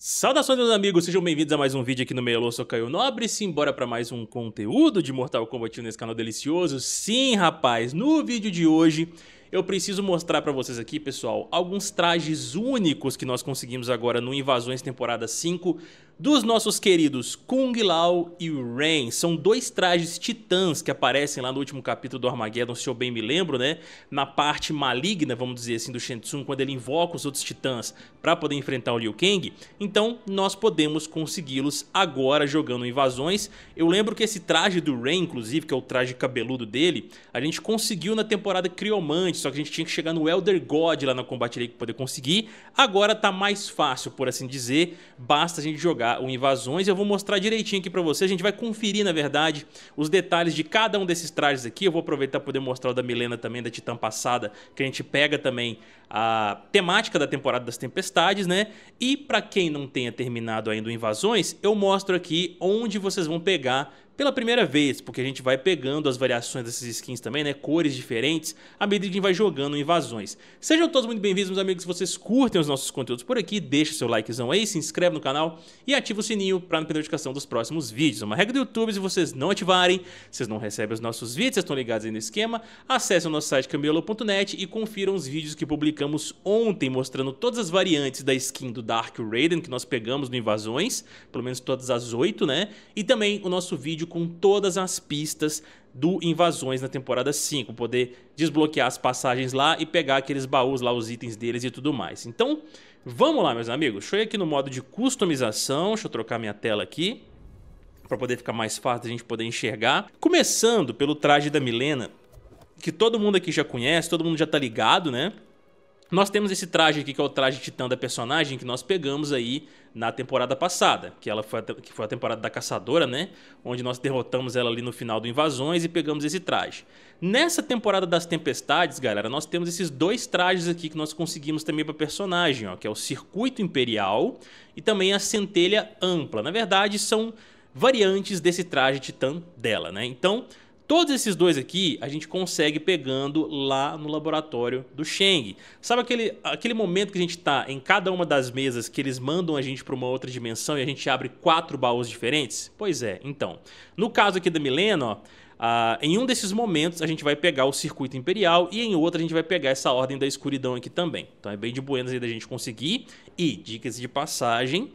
Saudações, meus amigos, sejam bem-vindos a mais um vídeo aqui no Meio Louça, Caio Nobre. embora para mais um conteúdo de Mortal Kombat nesse canal delicioso. Sim, rapaz, no vídeo de hoje eu preciso mostrar para vocês aqui, pessoal, alguns trajes únicos que nós conseguimos agora no Invasões Temporada 5 dos nossos queridos Kung Lao e Rain. São dois trajes titãs que aparecem lá no último capítulo do Armageddon, se eu bem me lembro, né? Na parte maligna, vamos dizer assim, do Shenzhen, quando ele invoca os outros titãs para poder enfrentar o Liu Kang. Então, nós podemos consegui-los agora jogando invasões. Eu lembro que esse traje do Rain, inclusive, que é o traje cabeludo dele, a gente conseguiu na temporada Criomante, só que a gente tinha que chegar no Elder God lá na Combat League para poder conseguir. Agora tá mais fácil, por assim dizer, basta a gente jogar o Invasões. Eu vou mostrar direitinho aqui para vocês. A gente vai conferir, na verdade, os detalhes de cada um desses trajes aqui. Eu vou aproveitar para poder mostrar o da Milena também, da Titã passada, que a gente pega também a temática da temporada das tempestades, né? E para quem não tenha terminado ainda o Invasões, eu mostro aqui onde vocês vão pegar pela primeira vez, porque a gente vai pegando as variações dessas skins também, né? Cores diferentes, à medida que a gente vai jogando invasões. Sejam todos muito bem-vindos, meus amigos. Se vocês curtem os nossos conteúdos por aqui, deixa seu likezão aí, se inscreve no canal e ativa o sininho para não perder a notificação dos próximos vídeos. É uma regra do YouTube, se vocês não ativarem, vocês não recebem os nossos vídeos, vocês estão ligados aí no esquema. Acesse o nosso site cambiolo.net e confiram os vídeos que publicamos ontem, mostrando todas as variantes da skin do Dark Raiden que nós pegamos no Invasões, pelo menos todas as oito, né? E também o nosso vídeo com todas as pistas do Invasões na temporada 5, poder desbloquear as passagens lá e pegar aqueles baús lá, os itens deles e tudo mais. Então, vamos lá, meus amigos. Deixa eu ir aqui no modo de customização, deixa eu trocar minha tela aqui para poder ficar mais fácil a gente poder enxergar. Começando pelo traje da Milena, que todo mundo aqui já conhece, todo mundo já tá ligado, né? Nós temos esse traje aqui, que é o traje titã da personagem, que nós pegamos aí na temporada passada, que ela foi a, que foi a temporada da caçadora, né? Onde nós derrotamos ela ali no final do Invasões e pegamos esse traje. Nessa temporada das Tempestades, galera, nós temos esses dois trajes aqui que nós conseguimos também para personagem, ó, que é o Circuito Imperial e também a Centelha Ampla. Na verdade, são variantes desse traje titã dela, né? Então, Todos esses dois aqui a gente consegue pegando lá no laboratório do Cheng. Sabe aquele, aquele momento que a gente está em cada uma das mesas que eles mandam a gente para uma outra dimensão e a gente abre quatro baús diferentes? Pois é, então. No caso aqui da Milena, ó, em um desses momentos a gente vai pegar o circuito imperial e em outro a gente vai pegar essa ordem da escuridão aqui também. Então é bem de buenas aí da gente conseguir. E, dicas de passagem,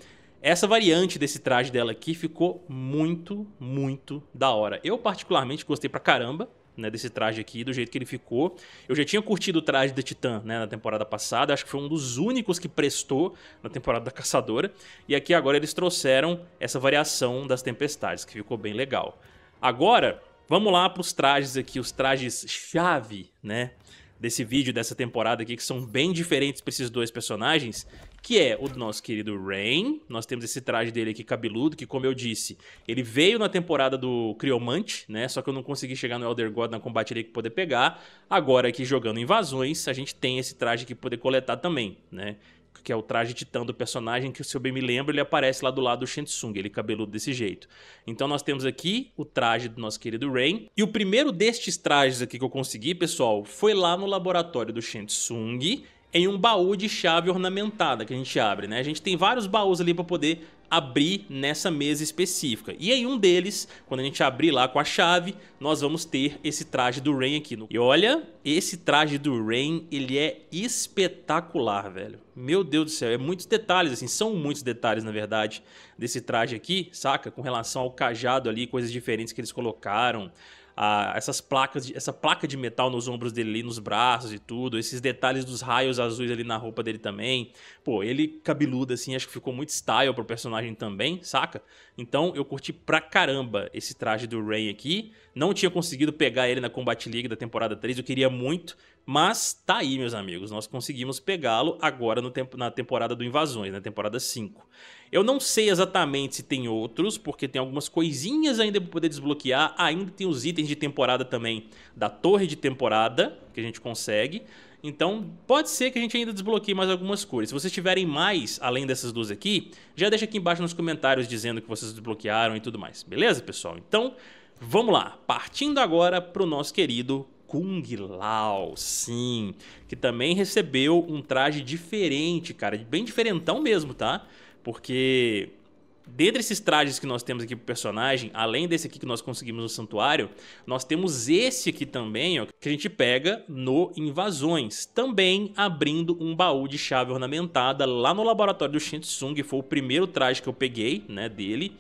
essa variante desse traje dela aqui ficou muito, muito da hora. Eu particularmente gostei pra caramba. Né, desse traje aqui, do jeito que ele ficou. Eu já tinha curtido o traje da Titã né, na temporada passada, acho que foi um dos únicos que prestou na temporada da Caçadora. E aqui agora eles trouxeram essa variação das tempestades, que ficou bem legal. Agora, vamos lá para os trajes aqui, os trajes chave, né? Desse vídeo, dessa temporada aqui, que são bem diferentes para esses dois personagens que é o do nosso querido Rain. Nós temos esse traje dele aqui cabeludo, que como eu disse, ele veio na temporada do Criomante, né? Só que eu não consegui chegar no Elder God na combate ali que poder pegar. Agora aqui jogando invasões, a gente tem esse traje que poder coletar também, né? que é o traje titã do personagem, que se eu bem me lembro, ele aparece lá do lado do Shensung, ele cabeludo desse jeito. Então nós temos aqui o traje do nosso querido Rain. E o primeiro destes trajes aqui que eu consegui, pessoal, foi lá no laboratório do Shensung em um baú de chave ornamentada que a gente abre, né? A gente tem vários baús ali para poder abrir nessa mesa específica. E em um deles, quando a gente abrir lá com a chave, nós vamos ter esse traje do Rain aqui. No... E olha, esse traje do Rain, ele é espetacular, velho. Meu Deus do céu, é muitos detalhes, assim, são muitos detalhes, na verdade, desse traje aqui, saca? Com relação ao cajado ali, coisas diferentes que eles colocaram, a, essas placas, de, essa placa de metal nos ombros dele ali, nos braços e tudo, esses detalhes dos raios azuis ali na roupa dele também. Pô, ele cabeludo assim, acho que ficou muito style pro personagem também, saca? Então eu curti pra caramba esse traje do Rain aqui. Não tinha conseguido pegar ele na Combat League da temporada 3, eu queria muito, mas tá aí, meus amigos, nós conseguimos pegá-lo agora no tempo, na temporada do Invasões, na temporada 5. Eu não sei exatamente se tem outros, porque tem algumas coisinhas ainda para poder desbloquear. Ainda tem os itens de temporada também, da torre de temporada, que a gente consegue. Então, pode ser que a gente ainda desbloqueie mais algumas cores. Se vocês tiverem mais, além dessas duas aqui, já deixa aqui embaixo nos comentários dizendo que vocês desbloquearam e tudo mais. Beleza, pessoal? Então, vamos lá. Partindo agora para o nosso querido Kung Lao, sim, que também recebeu um traje diferente, cara, bem diferentão mesmo, tá? Porque dentre esses trajes que nós temos aqui pro personagem, além desse aqui que nós conseguimos no santuário, nós temos esse aqui também, ó, que a gente pega no Invasões, também abrindo um baú de chave ornamentada lá no laboratório do Shinsung, foi o primeiro traje que eu peguei, né, dele.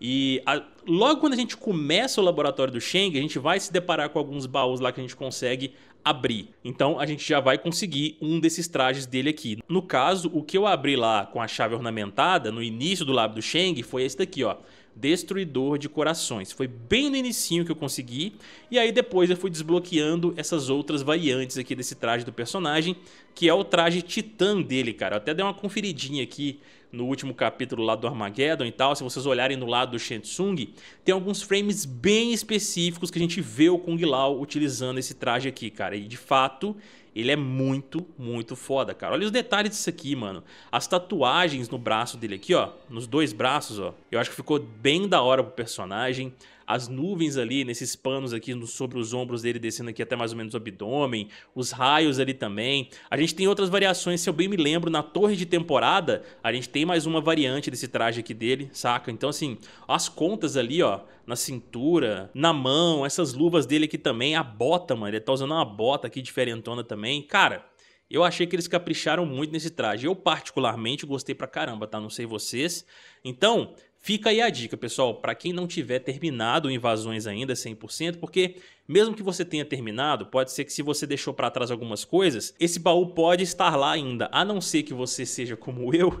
E a, logo quando a gente começa o laboratório do Cheng, a gente vai se deparar com alguns baús lá que a gente consegue abrir. Então a gente já vai conseguir um desses trajes dele aqui. No caso, o que eu abri lá com a chave ornamentada no início do lábio do Cheng foi esse daqui, ó. Destruidor de Corações. Foi bem no inicinho que eu consegui, e aí depois eu fui desbloqueando essas outras variantes aqui desse traje do personagem, que é o traje titã dele, cara. Eu até dei uma conferidinha aqui no último capítulo lá do Armageddon e tal, se vocês olharem no lado do Shensung, tem alguns frames bem específicos que a gente vê o Kung Lao utilizando esse traje aqui, cara. E de fato, ele é muito, muito foda, cara. Olha os detalhes disso aqui, mano. As tatuagens no braço dele aqui, ó, nos dois braços, ó. Eu acho que ficou bem da hora pro personagem as nuvens ali, nesses panos aqui no, sobre os ombros dele, descendo aqui até mais ou menos o abdômen, os raios ali também. A gente tem outras variações, se eu bem me lembro, na torre de temporada, a gente tem mais uma variante desse traje aqui dele, saca? Então, assim, as contas ali, ó, na cintura, na mão, essas luvas dele aqui também, a bota, mano, ele tá usando uma bota aqui diferentona também. Cara, eu achei que eles capricharam muito nesse traje. Eu particularmente gostei pra caramba, tá? Não sei vocês. Então, Fica aí a dica, pessoal, para quem não tiver terminado invasões ainda 100%, porque mesmo que você tenha terminado, pode ser que se você deixou para trás algumas coisas, esse baú pode estar lá ainda, a não ser que você seja como eu,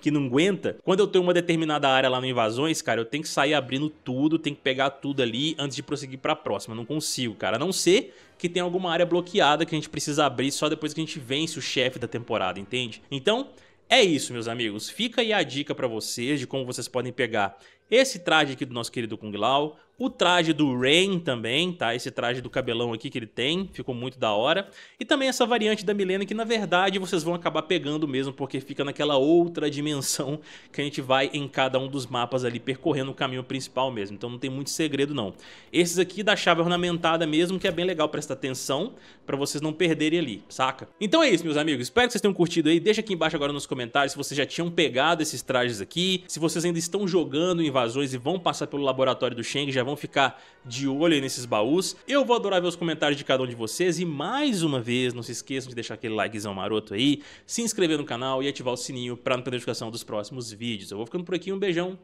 que não aguenta. Quando eu tenho uma determinada área lá no invasões, cara, eu tenho que sair abrindo tudo, tenho que pegar tudo ali antes de prosseguir para a próxima, não consigo, cara. A não ser que tenha alguma área bloqueada que a gente precisa abrir só depois que a gente vence o chefe da temporada, entende? Então, é isso, meus amigos. Fica aí a dica para vocês de como vocês podem pegar esse traje aqui do nosso querido Kung Lao, o traje do Rain também, tá? Esse traje do cabelão aqui que ele tem, ficou muito da hora. E também essa variante da Milena que, na verdade, vocês vão acabar pegando mesmo, porque fica naquela outra dimensão que a gente vai em cada um dos mapas ali, percorrendo o caminho principal mesmo. Então não tem muito segredo, não. Esses aqui da chave ornamentada mesmo, que é bem legal prestar atenção, pra vocês não perderem ali, saca? Então é isso, meus amigos. Espero que vocês tenham curtido aí. Deixa aqui embaixo agora nos comentários se vocês já tinham pegado esses trajes aqui, se vocês ainda estão jogando em invasões e vão passar pelo laboratório do Shang, já vão ficar de olho nesses baús. Eu vou adorar ver os comentários de cada um de vocês e mais uma vez, não se esqueçam de deixar aquele likezão maroto aí, se inscrever no canal e ativar o sininho para não perder notificação dos próximos vídeos. Eu vou ficando por aqui, um beijão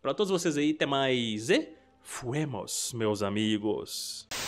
para todos vocês aí, até mais e fuemos, meus amigos.